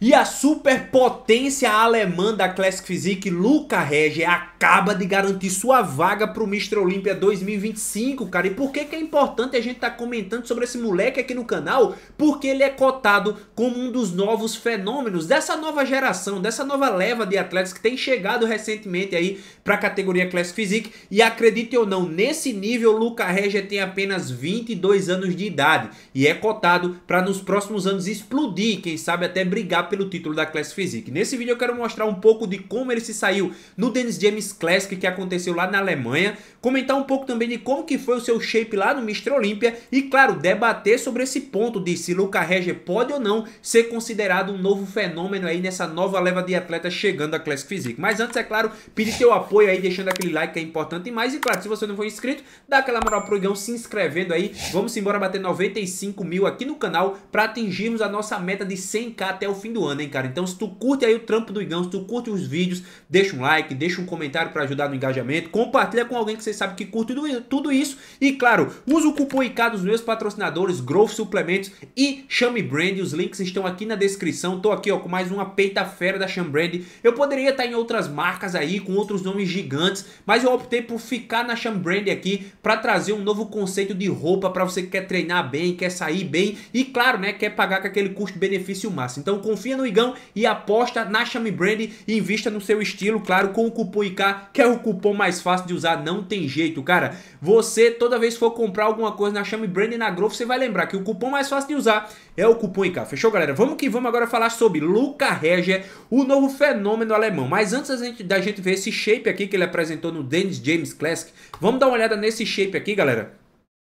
E a superpotência alemã da Classic Physique, Luca Regge acaba de garantir sua vaga para o Mr. Olympia 2025, cara. E por que, que é importante a gente estar tá comentando sobre esse moleque aqui no canal? Porque ele é cotado como um dos novos fenômenos dessa nova geração, dessa nova leva de atletas que tem chegado recentemente aí para a categoria Classic Physique. E acredite ou não, nesse nível, Luca Regge tem apenas 22 anos de idade e é cotado para nos próximos anos explodir, quem sabe até brigar pelo título da Classic Physique. Nesse vídeo eu quero mostrar um pouco de como ele se saiu no Dennis James Classic que aconteceu lá na Alemanha, comentar um pouco também de como que foi o seu shape lá no Mr. Olímpia e claro, debater sobre esse ponto de se Luca Regge pode ou não ser considerado um novo fenômeno aí nessa nova leva de atletas chegando à Classic Physique. Mas antes, é claro, pedir seu apoio aí, deixando aquele like que é importante e mais. E claro, se você não for inscrito, dá aquela moral pro Igão se inscrevendo aí. Vamos embora bater 95 mil aqui no canal para atingirmos a nossa meta de 100k até o fim do do ano, hein, cara? Então, se tu curte aí o trampo do Igão, se tu curte os vídeos, deixa um like, deixa um comentário para ajudar no engajamento, compartilha com alguém que você sabe que curte tudo isso. E, claro, usa o cupom IK dos meus patrocinadores, Growth Suplementos e Chame Brand. Os links estão aqui na descrição. Tô aqui, ó, com mais uma peita fera da Chame Brand. Eu poderia estar tá em outras marcas aí, com outros nomes gigantes, mas eu optei por ficar na Chame Brand aqui para trazer um novo conceito de roupa para você que quer treinar bem, quer sair bem e, claro, né, quer pagar com aquele custo-benefício máximo. Então, confia confia no Igão e aposta na Chame Brand e invista no seu estilo, claro, com o cupom IK, que é o cupom mais fácil de usar, não tem jeito, cara. Você, toda vez que for comprar alguma coisa na Chame Brand e na Growth, você vai lembrar que o cupom mais fácil de usar é o cupom IK. Fechou, galera? Vamos que vamos agora falar sobre Luca Reger, o novo fenômeno alemão. Mas antes da gente, da gente ver esse shape aqui que ele apresentou no Dennis James Classic, vamos dar uma olhada nesse shape aqui, galera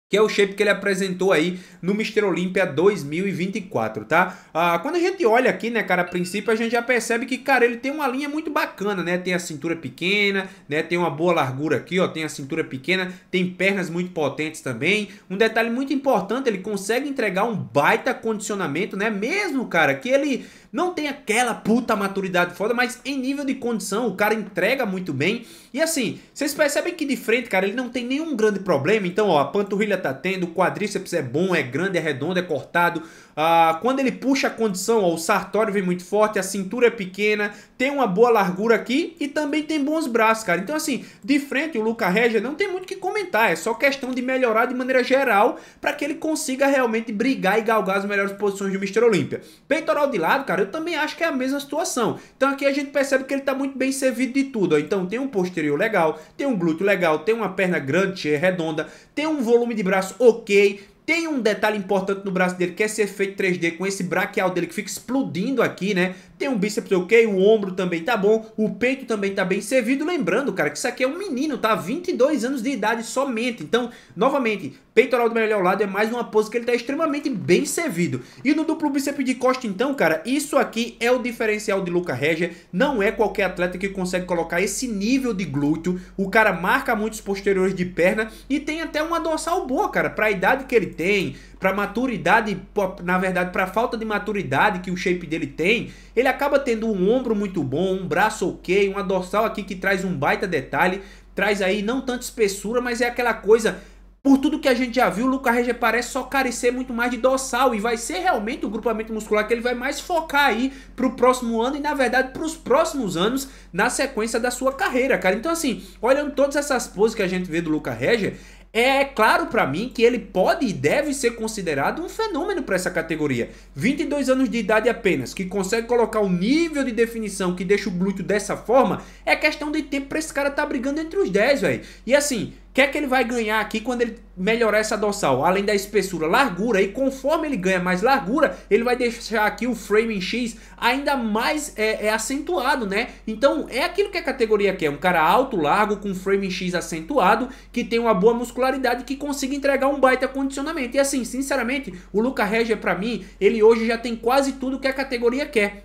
que é o shape que ele apresentou aí no Mr. Olympia 2024, tá? Ah, quando a gente olha aqui, né, cara, a princípio a gente já percebe que, cara, ele tem uma linha muito bacana, né? Tem a cintura pequena, né? Tem uma boa largura aqui, ó, tem a cintura pequena, tem pernas muito potentes também. Um detalhe muito importante, ele consegue entregar um baita condicionamento, né? Mesmo, cara, que ele não tem aquela puta maturidade foda, mas em nível de condição o cara entrega muito bem. E assim, vocês percebem que de frente, cara, ele não tem nenhum grande problema. Então, ó, a panturrilha tá tendo, o quadríceps é bom, é grande, é redondo, é cortado. Ah, quando ele puxa a condição, ó, o sartório vem muito forte, a cintura é pequena, tem uma boa largura aqui e também tem bons braços, cara. Então, assim, de frente o Luca Regia não tem muito o que comentar, é só questão de melhorar de maneira geral para que ele consiga realmente brigar e galgar as melhores posições do Mr. Olímpia. Peitoral de lado, cara, eu também acho que é a mesma situação. Então aqui a gente percebe que ele está muito bem servido de tudo. Ó. Então tem um posterior legal, tem um glúteo legal, tem uma perna grande, redonda, tem um volume de braço ok, tem um detalhe importante no braço dele que é ser feito 3D com esse braquial dele que fica explodindo aqui, né? Tem um bíceps ok, o ombro também tá bom, o peito também tá bem servido. Lembrando, cara, que isso aqui é um menino, tá? 22 anos de idade somente. Então, novamente, peitoral do melhor lado é mais uma pose que ele tá extremamente bem servido. E no duplo bíceps de costa, então, cara, isso aqui é o diferencial de Luca Regia. Não é qualquer atleta que consegue colocar esse nível de glúteo. O cara marca muitos posteriores de perna e tem até uma dorsal boa, cara, pra idade que ele tem, para maturidade, na verdade, para falta de maturidade que o shape dele tem, ele acaba tendo um ombro muito bom, um braço ok, uma dorsal aqui que traz um baita detalhe, traz aí não tanta espessura, mas é aquela coisa por tudo que a gente já viu, o Lucas Regia parece só carecer muito mais de dorsal e vai ser realmente o grupamento muscular que ele vai mais focar aí pro próximo ano e na verdade pros próximos anos na sequência da sua carreira, cara. Então assim, olhando todas essas poses que a gente vê do Luca Regia, é claro para mim que ele pode e deve ser considerado um fenômeno para essa categoria. 22 anos de idade apenas, que consegue colocar o um nível de definição que deixa o glúteo dessa forma, é questão de tempo para esse cara tá brigando entre os 10, velho. E assim, que é que ele vai ganhar aqui quando ele melhorar essa dorsal? Além da espessura, largura. E conforme ele ganha mais largura, ele vai deixar aqui o frame X ainda mais é, é acentuado, né? Então, é aquilo que a categoria quer. Um cara alto, largo, com frame X acentuado, que tem uma boa muscularidade, que consiga entregar um baita condicionamento. E assim, sinceramente, o Luca Regia, para mim, ele hoje já tem quase tudo que a categoria quer.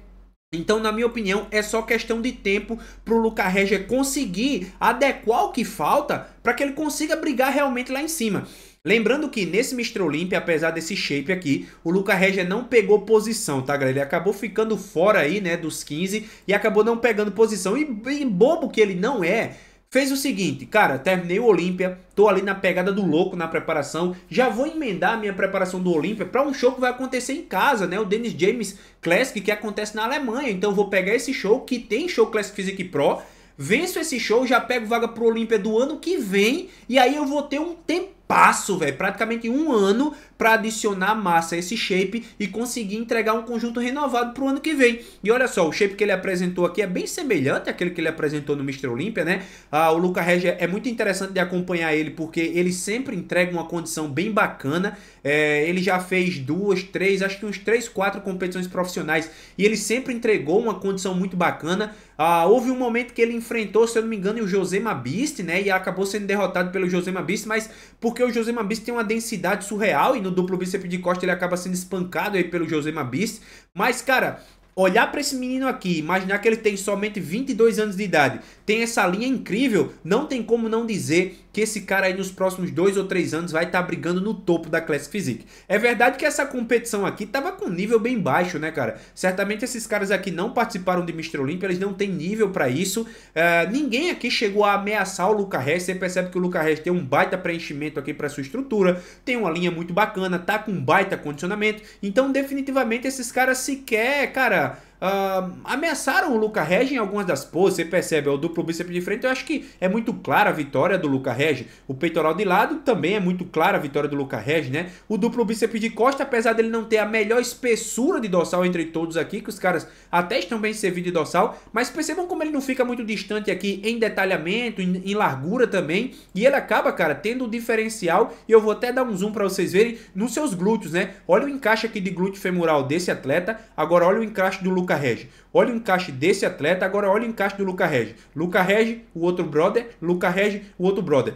Então, na minha opinião, é só questão de tempo para o Luca Regia conseguir adequar o que falta para que ele consiga brigar realmente lá em cima. Lembrando que nesse Mr. Olympia, apesar desse shape aqui, o Luca Regia não pegou posição, tá, galera? Ele acabou ficando fora aí, né, dos 15 e acabou não pegando posição. E, e bobo que ele não é, Fez o seguinte, cara, terminei o Olímpia, tô ali na pegada do louco na preparação, já vou emendar a minha preparação do Olímpia para um show que vai acontecer em casa, né? O Dennis James Classic que acontece na Alemanha. Então vou pegar esse show que tem show Classic Physique Pro, venço esse show, já pego vaga pro Olímpia do ano que vem, e aí eu vou ter um tempo passo, velho, praticamente um ano para adicionar massa a esse shape e conseguir entregar um conjunto renovado para o ano que vem. E olha só, o shape que ele apresentou aqui é bem semelhante àquele que ele apresentou no Mr. Olímpia, né? Ah, o Luca Regia é muito interessante de acompanhar ele porque ele sempre entrega uma condição bem bacana. É, ele já fez duas, três, acho que uns três, quatro competições profissionais e ele sempre entregou uma condição muito bacana. Ah, houve um momento que ele enfrentou, se eu não me engano, o José Mabiste, né? E acabou sendo derrotado pelo José Mabiste, mas porque o José Mabiste tem uma densidade surreal e no duplo bíceps de costa, ele acaba sendo espancado aí pelo Josema Bis. Mas, cara, olhar para esse menino aqui, imaginar que ele tem somente 22 anos de idade, tem essa linha incrível, não tem como não dizer que esse cara aí nos próximos dois ou três anos vai estar tá brigando no topo da Classic Physique. É verdade que essa competição aqui tava com nível bem baixo, né, cara? Certamente esses caras aqui não participaram de Mr. Olympia, eles não têm nível para isso. Uh, ninguém aqui chegou a ameaçar o Lucas Reis. Você percebe que o Lucas Reis tem um baita preenchimento aqui para sua estrutura, tem uma linha muito bacana, tá com um baita condicionamento. Então, definitivamente, esses caras sequer, cara Uh, ameaçaram o Luca Regi em algumas das poses, você percebe, é o duplo bíceps de frente, eu acho que é muito clara a vitória do Luca Regi. O peitoral de lado também é muito clara a vitória do Luca Regi, né? O duplo bíceps de costa, apesar dele não ter a melhor espessura de dorsal entre todos aqui, que os caras até estão bem servidos de dorsal, mas percebam como ele não fica muito distante aqui em detalhamento, em, em largura também, e ele acaba, cara, tendo um diferencial, e eu vou até dar um zoom para vocês verem, nos seus glúteos, né? Olha o encaixe aqui de glúteo femoral desse atleta, agora olha o encaixe do Luca Luca Regis. Olha o encaixe desse atleta, agora olha o encaixe do Luca Regis. Luca Regis, o outro brother, Luca Regis, o outro brother.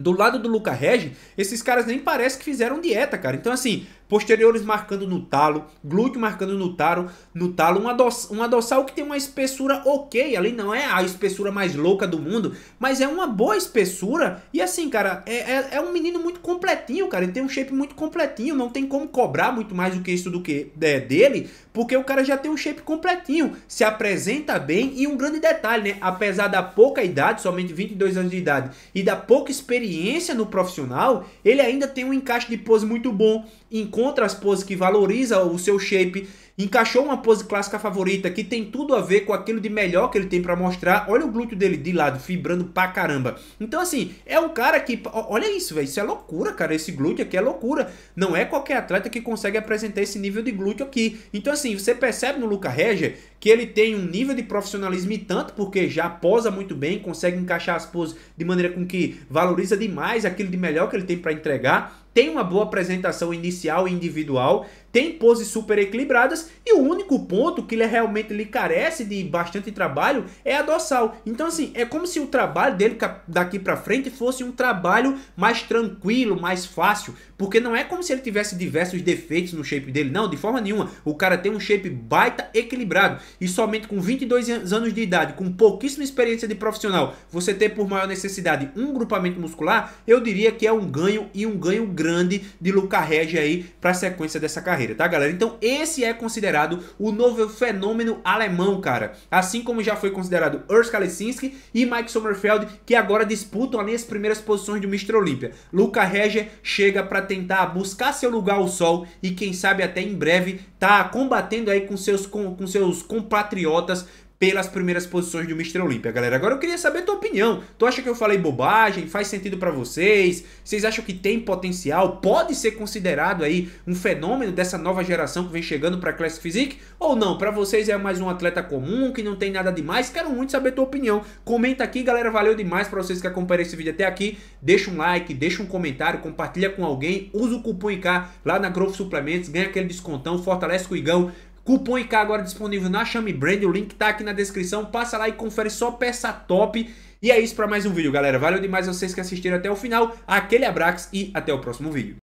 Do lado do Luca Regis, esses caras nem parece que fizeram dieta, cara. Então, assim, posteriores marcando no talo, glúteo marcando no talo, no talo, uma, dos, uma dorsal que tem uma espessura ok, ali não é a espessura mais louca do mundo, mas é uma boa espessura, e assim, cara, é, é, é um menino muito completinho, cara, ele tem um shape muito completinho, não tem como cobrar muito mais do que isso do que é, dele, porque o cara já tem um shape completinho, se apresenta bem, e um grande detalhe, né, apesar da pouca idade, somente 22 anos de idade, e da pouca experiência no profissional, ele ainda tem um encaixe de pose muito bom, encontra encontra as poses que valoriza o seu shape, encaixou uma pose clássica favorita que tem tudo a ver com aquilo de melhor que ele tem para mostrar. Olha o glúteo dele de lado, fibrando pra caramba. Então, assim, é um cara que. Olha isso, velho. Isso é loucura, cara. Esse glúteo aqui é loucura. Não é qualquer atleta que consegue apresentar esse nível de glúteo aqui. Então, assim, você percebe no Luca Reger que ele tem um nível de profissionalismo e tanto, porque já posa muito bem, consegue encaixar as poses de maneira com que valoriza demais aquilo de melhor que ele tem para entregar tem uma boa apresentação inicial e individual, tem poses super equilibradas e o único ponto que ele realmente lhe carece de bastante trabalho é a dorsal. Então assim, é como se o trabalho dele daqui para frente fosse um trabalho mais tranquilo, mais fácil, porque não é como se ele tivesse diversos defeitos no shape dele, não, de forma nenhuma. O cara tem um shape baita equilibrado e somente com 22 anos de idade, com pouquíssima experiência de profissional, você ter por maior necessidade um grupamento muscular, eu diria que é um ganho e um ganho grande de Luca Regi aí para a sequência dessa carreira, tá galera? Então esse é considerado o novo fenômeno alemão, cara. Assim como já foi considerado Urs Kalesinski e Mike Sommerfeld, que agora disputam ali as primeiras posições do Mr. Olímpia. Luca Regi chega para tentar buscar seu lugar ao sol e quem sabe até em breve tá combatendo aí com seus, com, com seus compatriotas pelas primeiras posições do Mr. Olímpia, galera. Agora eu queria saber a tua opinião. Tu acha que eu falei bobagem? Faz sentido para vocês? Vocês acham que tem potencial? Pode ser considerado aí um fenômeno dessa nova geração que vem chegando para Classic Physique? Ou não? Para vocês é mais um atleta comum, que não tem nada demais? Quero muito saber a tua opinião. Comenta aqui, galera. Valeu demais para vocês que acompanharam esse vídeo até aqui. Deixa um like, deixa um comentário, compartilha com alguém, usa o cupom IK lá na Growth Suplementos, ganha aquele descontão, fortalece o Igão. Cupom IK agora disponível na Chame Brand, o link tá aqui na descrição, passa lá e confere só peça top. E é isso para mais um vídeo, galera. Valeu demais vocês que assistiram até o final. Aquele abraço e até o próximo vídeo.